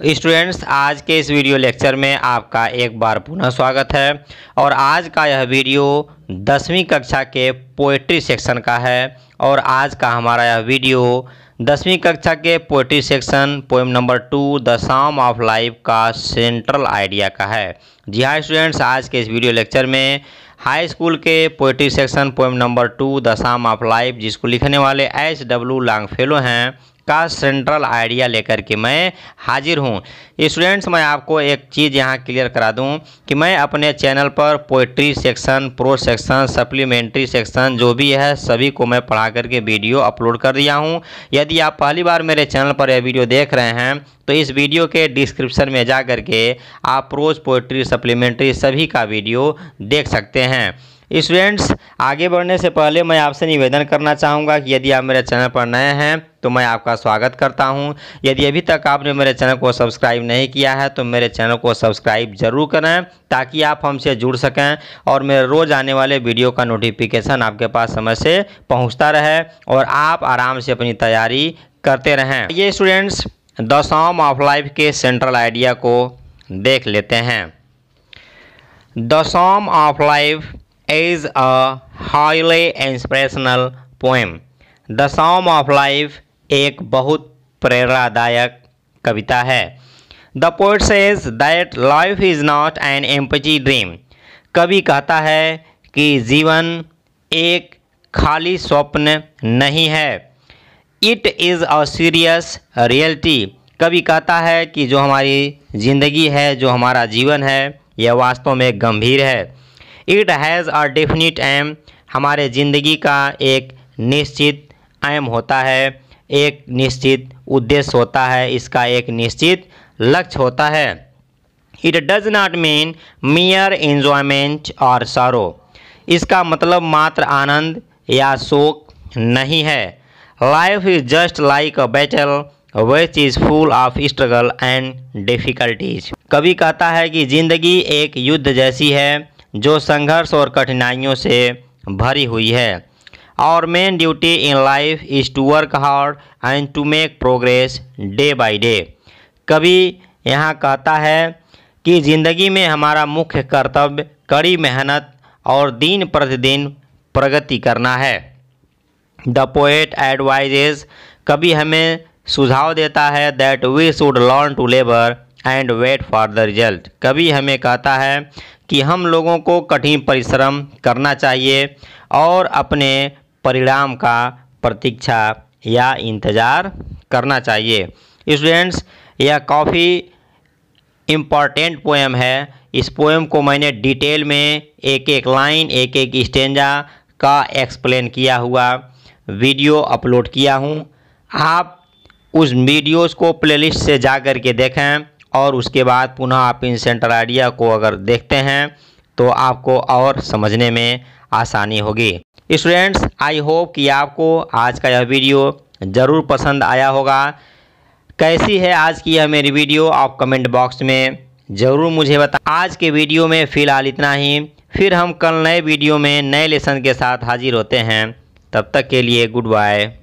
Students आज के इस वीडियो लेक्चर में आपका एक बार पुनः स्वागत है और आज का यह वीडियो दसवीं कक्षा के पोएट्री सेक्शन का है और आज का हमारा यह वीडियो दसवीं कक्षा के poetry section poem number two the psalm of life का सेंट्रल आइडिया का है जी हाँ स्टूडेंट्स आज के इस वीडियो लेक्चर में हाई स्कूल के poetry section poem number two the psalm of life जिसको लिखने वाले एच डब्ल्यू लांगफेलो हैं का सेंट्रल आइडिया लेकर के मैं हाजिर हूँ स्टूडेंट्स मैं आपको एक चीज़ यहाँ क्लियर करा दूँ कि मैं अपने चैनल पर poetry section prose section supplementary section जो भी है सभी को मैं पढ़ा करके वीडियो अपलोड कर दिया हूँ यदि आप पहली बार मेरे चैनल पर यह वीडियो देख रहे हैं तो इस वीडियो के डिस्क्रिप्शन में जा के आप प्रोज पोइट्री सप्लीमेंट्री सभी का वीडियो देख सकते हैं स्टूडेंट्स आगे बढ़ने से पहले मैं आपसे निवेदन करना चाहूँगा कि यदि आप मेरे चैनल पर नए हैं तो मैं आपका स्वागत करता हूँ यदि अभी तक आपने मेरे चैनल को सब्सक्राइब नहीं किया है तो मेरे चैनल को सब्सक्राइब जरूर करें ताकि आप हमसे जुड़ सकें और मेरे रोज़ आने वाले वीडियो का नोटिफिकेशन आपके पास समय से पहुँचता रहे और आप आराम से अपनी तैयारी करते रहें ये students the psalm of life के सेंट्रल आइडिया को देख लेते हैं the psalm of life is a highly inspirational poem. The psalm of life एक बहुत प्रेरणादायक कविता है the poet says that life is not an empty dream कवि कहता है कि जीवन एक खाली स्वप्न नहीं है it is a serious reality कवि कहता है कि जो हमारी ज़िंदगी है जो हमारा जीवन है यह वास्तव में गंभीर है it has a definite aim हमारे ज़िंदगी का एक निश्चित एम होता है एक निश्चित उद्देश्य होता है इसका एक निश्चित लक्ष्य होता है it does not mean mere enjoyment और सारो इसका मतलब मात्र आनंद या शोक नहीं है life is just like a battle west is full of struggle and difficulties कवि कहता है कि ज़िंदगी एक युद्ध जैसी है जो संघर्ष और कठिनाइयों से भरी हुई है और main duty in life is to work hard and to make progress day by day कभी यहाँ कहता है कि ज़िंदगी में हमारा मुख्य कर्तव्य कड़ी मेहनत और दिन प्रतिदिन प्रगति करना है द पोएट एडवाइजेज कभी हमें सुझाव देता है that we should learn to labour and wait for the result कभी हमें कहता है कि हम लोगों को कठिन परिश्रम करना चाहिए और अपने परिणाम का प्रतीक्षा या इंतज़ार करना चाहिए स्टूडेंट्स यह काफ़ी इम्पॉर्टेंट पोएम है इस पोएम को मैंने डिटेल में एक एक लाइन एक एक स्टेंजा का एक्सप्लेन किया हुआ वीडियो अपलोड किया हूँ आप उस वीडियोस को प्लेलिस्ट से जा कर के देखें और उसके बाद पुनः आप इन आइडिया को अगर देखते हैं तो आपको और समझने में आसानी होगी स्टूडेंट्स आई होप कि आपको आज का यह वीडियो ज़रूर पसंद आया होगा कैसी है आज की यह मेरी वीडियो आप कमेंट बॉक्स में ज़रूर मुझे बता आज के वीडियो में फ़िलहाल इतना ही फिर हम कल नए वीडियो में नए लेसन के साथ हाजिर होते हैं तब तक के लिए गुड बाय